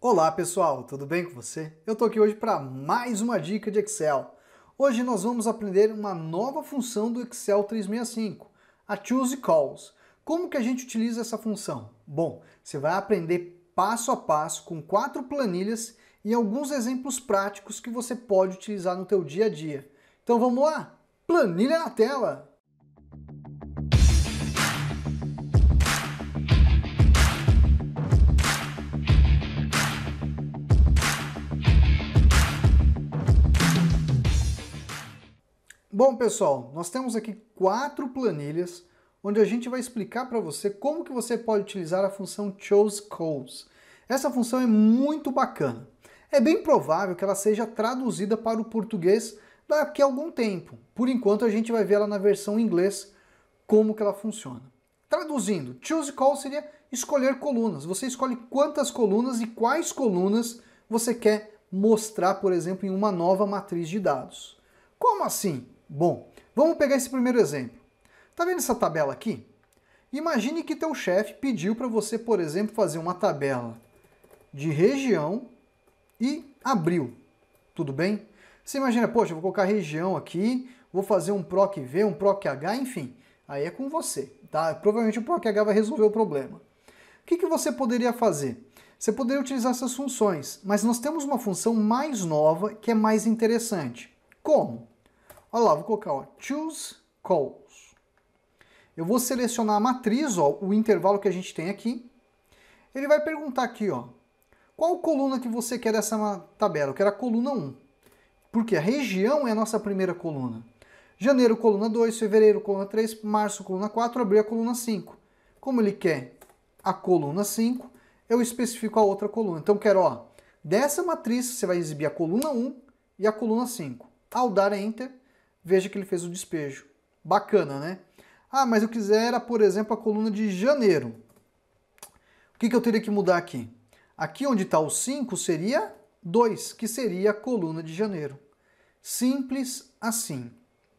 Olá pessoal, tudo bem com você? Eu estou aqui hoje para mais uma dica de Excel. Hoje nós vamos aprender uma nova função do Excel 365, a Choose Calls. Como que a gente utiliza essa função? Bom, você vai aprender passo a passo com quatro planilhas e alguns exemplos práticos que você pode utilizar no teu dia a dia. Então vamos lá? Planilha na tela! Bom, pessoal, nós temos aqui quatro planilhas onde a gente vai explicar para você como que você pode utilizar a função chose calls. Essa função é muito bacana. É bem provável que ela seja traduzida para o português daqui a algum tempo. Por enquanto a gente vai ver ela na versão em inglês como que ela funciona. Traduzindo, choose call seria escolher colunas. Você escolhe quantas colunas e quais colunas você quer mostrar, por exemplo, em uma nova matriz de dados. Como assim? Bom, vamos pegar esse primeiro exemplo. Tá vendo essa tabela aqui? Imagine que teu chefe pediu para você, por exemplo, fazer uma tabela de região e abril. Tudo bem? Você imagina, poxa, vou colocar região aqui, vou fazer um PROC V, um PROC H, enfim. Aí é com você, tá? Provavelmente o PROC H vai resolver o problema. O que, que você poderia fazer? Você poderia utilizar essas funções, mas nós temos uma função mais nova que é mais interessante. Como? Olha lá, vou colocar ó, choose calls. Eu vou selecionar a matriz, ó, o intervalo que a gente tem aqui. Ele vai perguntar aqui, ó, qual coluna que você quer dessa tabela? Eu quero a coluna 1. Porque a região é a nossa primeira coluna. Janeiro, coluna 2, fevereiro, coluna 3, março, coluna 4, abril, coluna 5. Como ele quer a coluna 5, eu especifico a outra coluna. Então, quero, ó, dessa matriz, você vai exibir a coluna 1 e a coluna 5. Ao dar Enter, veja que ele fez o despejo. Bacana, né? Ah, mas eu quisera, por exemplo, a coluna de janeiro. O que, que eu teria que mudar aqui? Aqui onde está o 5 seria 2, que seria a coluna de janeiro. Simples assim.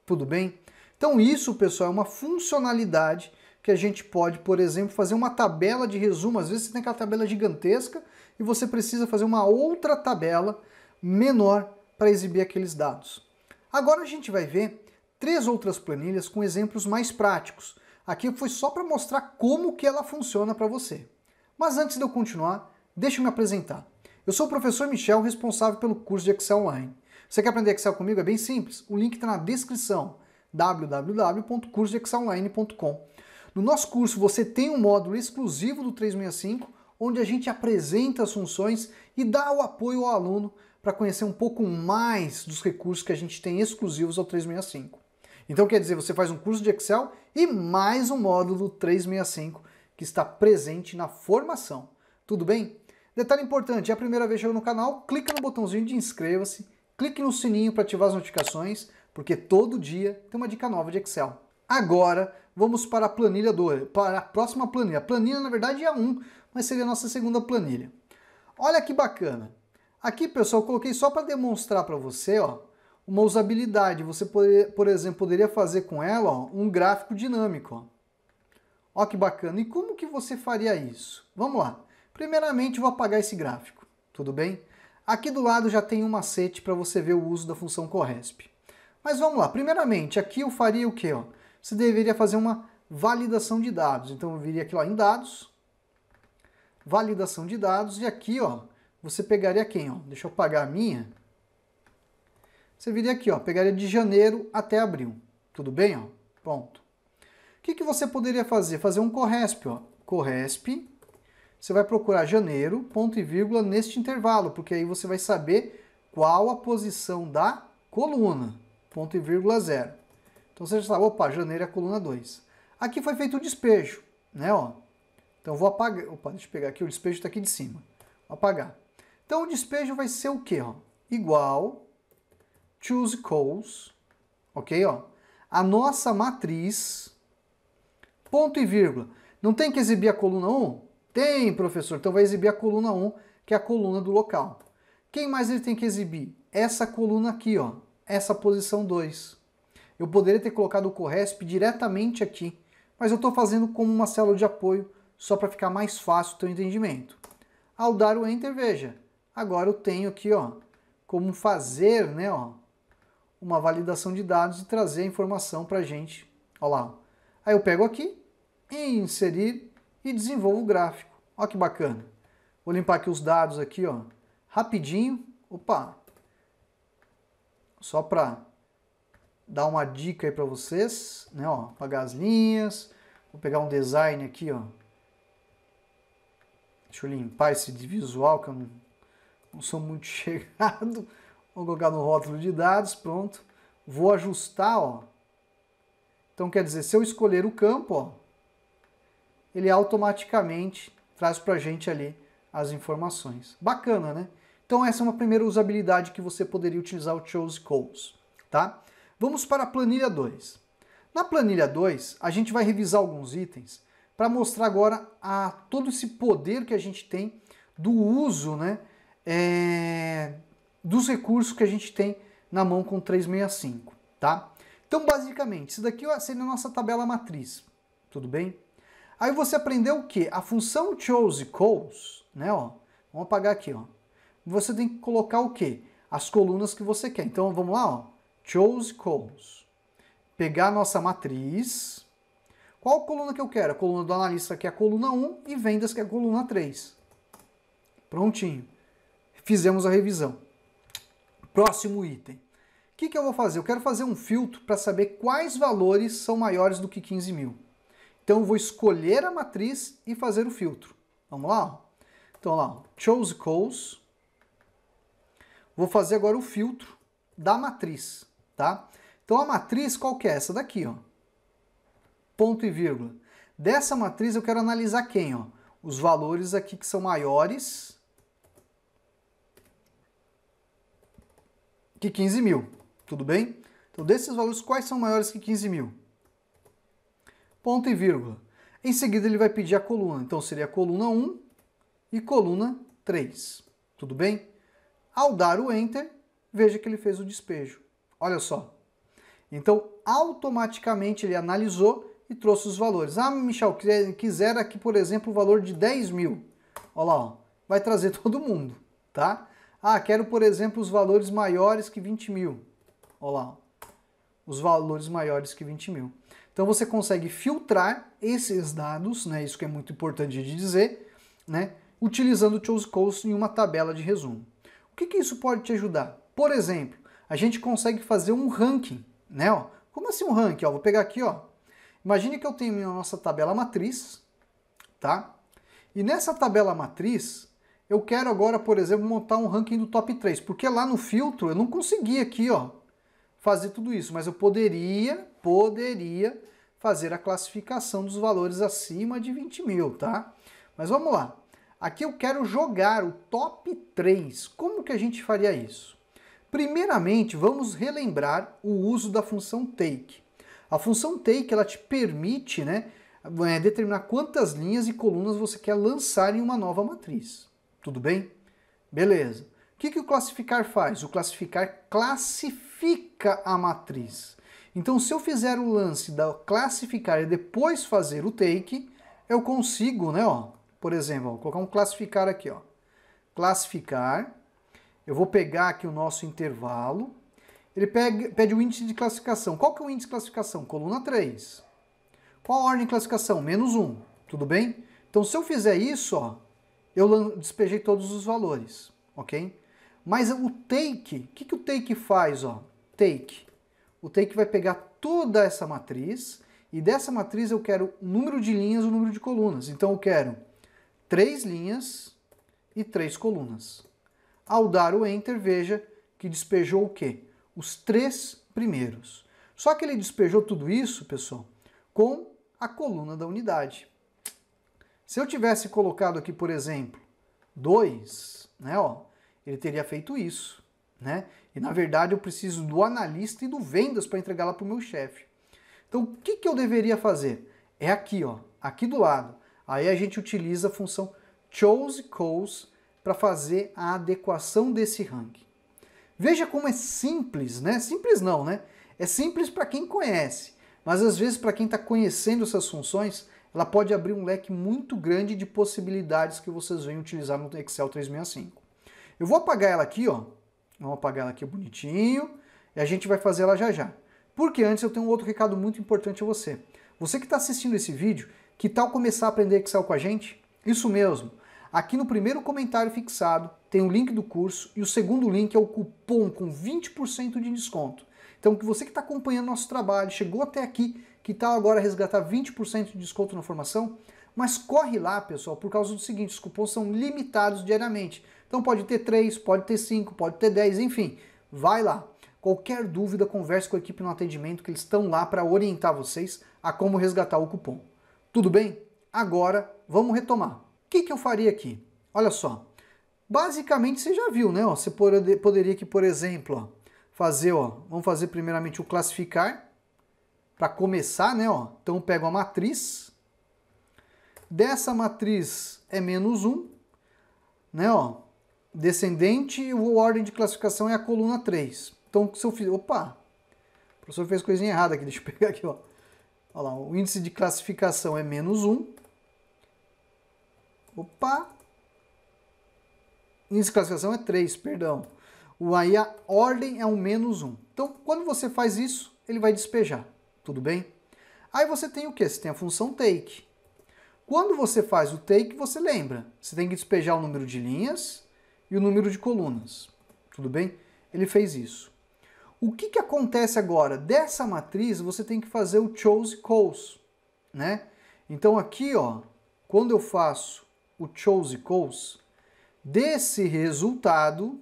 Tudo bem? Então isso, pessoal, é uma funcionalidade que a gente pode, por exemplo, fazer uma tabela de resumo. Às vezes você tem aquela tabela gigantesca e você precisa fazer uma outra tabela menor para exibir aqueles dados. Agora a gente vai ver três outras planilhas com exemplos mais práticos. Aqui foi só para mostrar como que ela funciona para você. Mas antes de eu continuar, deixa eu me apresentar. Eu sou o professor Michel, responsável pelo curso de Excel Online. Você quer aprender Excel comigo? É bem simples. O link está na descrição, www.cursodeexcelonline.com. No nosso curso você tem um módulo exclusivo do 365, onde a gente apresenta as funções e dá o apoio ao aluno para conhecer um pouco mais dos recursos que a gente tem exclusivos ao 365. Então quer dizer, você faz um curso de Excel e mais um módulo 365 que está presente na formação. Tudo bem? Detalhe importante, é a primeira vez que chegou no canal, clica no botãozinho de inscreva-se, clique no sininho para ativar as notificações, porque todo dia tem uma dica nova de Excel. Agora, vamos para a planilha 2, para a próxima planilha. A planilha, na verdade, é a 1, mas seria a nossa segunda planilha. Olha que bacana. Aqui, pessoal, eu coloquei só para demonstrar para você ó, uma usabilidade. Você, poder, por exemplo, poderia fazer com ela ó, um gráfico dinâmico. Ó. ó que bacana. E como que você faria isso? Vamos lá. Primeiramente, vou apagar esse gráfico, tudo bem? Aqui do lado já tem um macete para você ver o uso da função corresp. Mas vamos lá. Primeiramente, aqui eu faria o quê? Ó? Você deveria fazer uma validação de dados. Então, eu viria aqui lá em dados, validação de dados, e aqui ó, você pegaria quem? Ó? Deixa eu pagar a minha. Você viria aqui, ó, pegaria de janeiro até abril. Tudo bem? Ó? Pronto. O que, que você poderia fazer? Fazer um Corresp. Ó. Corresp, você vai procurar janeiro, ponto e vírgula, neste intervalo, porque aí você vai saber qual a posição da coluna, ponto e vírgula zero. Então você já sabe, opa, janeiro é a coluna 2. Aqui foi feito o despejo, né? Ó. Então vou apagar, opa, deixa eu pegar aqui, o despejo está aqui de cima. Vou apagar. Então o despejo vai ser o quê? Ó? Igual choose calls, ok? Ó, a nossa matriz, ponto e vírgula. Não tem que exibir a coluna 1? Tem, professor. Então vai exibir a coluna 1, que é a coluna do local. Quem mais ele tem que exibir? Essa coluna aqui, ó, essa posição 2. Eu poderia ter colocado o Corresp diretamente aqui, mas eu estou fazendo como uma célula de apoio, só para ficar mais fácil o teu entendimento. Ao dar o Enter, veja, Agora eu tenho aqui, ó, como fazer, né, ó, uma validação de dados e trazer a informação para a gente. Olha lá. Aí eu pego aqui, inserir e desenvolvo o gráfico. Olha que bacana. Vou limpar aqui os dados aqui, ó, rapidinho. Opa! Só para dar uma dica aí para vocês, né, ó, apagar as linhas. Vou pegar um design aqui, ó. Deixa eu limpar esse visual que eu não não sou muito chegado. Vou colocar no rótulo de dados, pronto. Vou ajustar, ó. Então quer dizer, se eu escolher o campo, ó, ele automaticamente traz para a gente ali as informações. Bacana, né? Então essa é uma primeira usabilidade que você poderia utilizar o Chose Calls, tá? Vamos para a planilha 2. Na planilha 2, a gente vai revisar alguns itens para mostrar agora a, todo esse poder que a gente tem do uso né, é, dos recursos que a gente tem na mão com 365, tá? Então, basicamente, isso daqui seria a nossa tabela matriz, tudo bem? Aí você aprendeu o que? A função chose calls, né, ó, vamos apagar aqui, ó. Você tem que colocar o que? As colunas que você quer. Então, vamos lá, ó, chose calls. Pegar a nossa matriz, qual coluna que eu quero? A coluna do analista, que é a coluna 1, e vendas, que é a coluna 3. Prontinho fizemos a revisão. Próximo item. O que, que eu vou fazer? Eu quero fazer um filtro para saber quais valores são maiores do que 15 mil. Então eu vou escolher a matriz e fazer o filtro. Vamos lá? Então lá, chose calls. Vou fazer agora o filtro da matriz, tá? Então a matriz qual que é essa daqui, ó? Ponto e vírgula. Dessa matriz eu quero analisar quem, ó? Os valores aqui que são maiores que 15 mil, tudo bem? Então, desses valores, quais são maiores que 15 mil? Ponto e vírgula. Em seguida, ele vai pedir a coluna. Então, seria coluna 1 e coluna 3, tudo bem? Ao dar o Enter, veja que ele fez o despejo. Olha só. Então, automaticamente, ele analisou e trouxe os valores. Ah, Michel, quiser aqui, por exemplo, o valor de 10 mil. Olha lá, ó. vai trazer todo mundo, tá? Ah, quero, por exemplo, os valores maiores que 20 mil. Olha lá, os valores maiores que 20 mil. Então você consegue filtrar esses dados, né, isso que é muito importante de dizer, né, utilizando o Chose Coast em uma tabela de resumo. O que, que isso pode te ajudar? Por exemplo, a gente consegue fazer um ranking, né? Ó. Como assim um ranking? Ó, vou pegar aqui, ó. Imagine que eu tenho a nossa tabela matriz, tá? E nessa tabela matriz, eu quero agora, por exemplo, montar um ranking do top 3, porque lá no filtro eu não consegui aqui, ó, fazer tudo isso, mas eu poderia, poderia fazer a classificação dos valores acima de 20 mil, tá? Mas vamos lá. Aqui eu quero jogar o top 3. Como que a gente faria isso? Primeiramente, vamos relembrar o uso da função take. A função take ela te permite né, é, determinar quantas linhas e colunas você quer lançar em uma nova matriz. Tudo bem? Beleza. O que, que o classificar faz? O classificar classifica a matriz. Então, se eu fizer o lance da classificar e depois fazer o take, eu consigo, né, ó, por exemplo, ó, vou colocar um classificar aqui, ó. Classificar. Eu vou pegar aqui o nosso intervalo. Ele pega, pede o índice de classificação. Qual que é o índice de classificação? Coluna 3. Qual a ordem de classificação? Menos 1. Tudo bem? Então, se eu fizer isso, ó, eu despejei todos os valores, ok? Mas o take, o que, que o take faz? Ó? Take. O take vai pegar toda essa matriz e dessa matriz eu quero o número de linhas e o número de colunas. Então eu quero três linhas e três colunas. Ao dar o Enter, veja que despejou o quê? Os três primeiros. Só que ele despejou tudo isso, pessoal, com a coluna da unidade. Se eu tivesse colocado aqui, por exemplo, 2, né, ó, ele teria feito isso, né? E na verdade eu preciso do analista e do vendas para entregar lá para o meu chefe. Então, o que, que eu deveria fazer? É aqui, ó, aqui do lado. Aí a gente utiliza a função chose calls para fazer a adequação desse ranking. Veja como é simples, né? Simples não, né? É simples para quem conhece, mas às vezes para quem está conhecendo essas funções ela pode abrir um leque muito grande de possibilidades que vocês vêm utilizar no Excel 365. Eu vou apagar ela aqui, ó. Vamos apagar ela aqui bonitinho. E a gente vai fazer ela já já. Porque antes eu tenho um outro recado muito importante a você. Você que está assistindo esse vídeo, que tal começar a aprender Excel com a gente? Isso mesmo. Aqui no primeiro comentário fixado tem o link do curso e o segundo link é o cupom com 20% de desconto. Então, que você que está acompanhando nosso trabalho, chegou até aqui, que tal agora resgatar 20% de desconto na formação? Mas corre lá, pessoal, por causa do seguinte: os cupons são limitados diariamente. Então pode ter 3, pode ter 5, pode ter 10, enfim. Vai lá. Qualquer dúvida, converse com a equipe no atendimento, que eles estão lá para orientar vocês a como resgatar o cupom. Tudo bem? Agora vamos retomar. O que, que eu faria aqui? Olha só. Basicamente você já viu, né? você poderia aqui, por exemplo, fazer, ó, vamos fazer primeiramente o classificar para começar, né? Ó, então eu pego a matriz. Dessa matriz é menos 1, né? Ó, descendente e o ordem de classificação é a coluna 3. Então, se eu fiz... Opa! O professor fez coisinha errada aqui, deixa eu pegar aqui, ó. Olha lá, o índice de classificação é menos 1. Opa! Índice de classificação é 3, perdão. O, aí a ordem é um menos 1. Então, quando você faz isso, ele vai despejar tudo bem? Aí você tem o que? Você tem a função take. Quando você faz o take, você lembra, você tem que despejar o número de linhas e o número de colunas, tudo bem? Ele fez isso. O que, que acontece agora? Dessa matriz, você tem que fazer o chose calls, né? Então aqui, ó, quando eu faço o chose calls, desse resultado,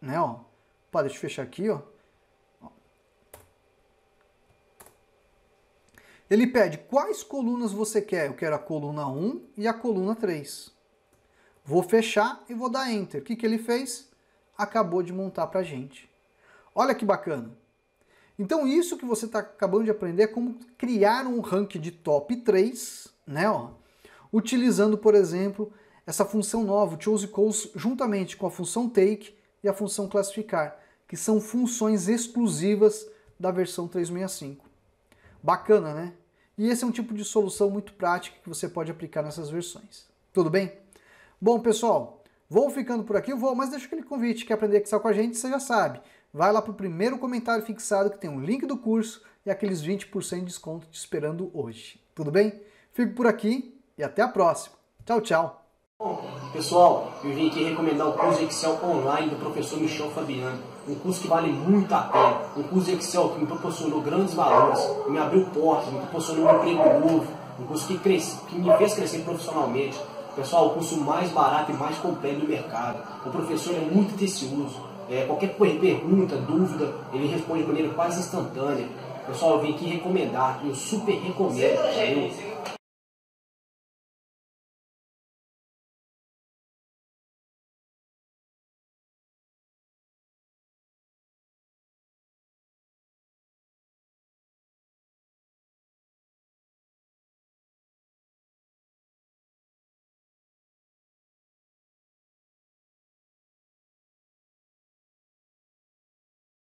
né, ó, pá, deixa eu fechar aqui, ó, Ele pede quais colunas você quer. Eu quero a coluna 1 e a coluna 3. Vou fechar e vou dar Enter. O que, que ele fez? Acabou de montar para a gente. Olha que bacana. Então isso que você está acabando de aprender é como criar um ranking de top 3, né? Ó, utilizando, por exemplo, essa função nova, o juntamente com a função take e a função classificar, que são funções exclusivas da versão 365. Bacana, né? E esse é um tipo de solução muito prática que você pode aplicar nessas versões. Tudo bem? Bom, pessoal, vou ficando por aqui, vou, mas deixa aquele convite, quer aprender Excel com a gente, você já sabe. Vai lá para o primeiro comentário fixado que tem um link do curso e aqueles 20% de desconto te esperando hoje. Tudo bem? Fico por aqui e até a próxima. Tchau, tchau. Pessoal, eu vim aqui recomendar o curso Excel online do professor Michel Fabiano. Um curso que vale muito a pena. Um curso Excel que me proporcionou grandes valores, me abriu portas, me proporcionou um emprego novo. Um curso que, cresce, que me fez crescer profissionalmente. Pessoal, o curso mais barato e mais completo do mercado. O professor é muito tecioso. É, qualquer pergunta, dúvida, ele responde de maneira quase instantânea. Pessoal, eu vim aqui recomendar, eu super recomendo.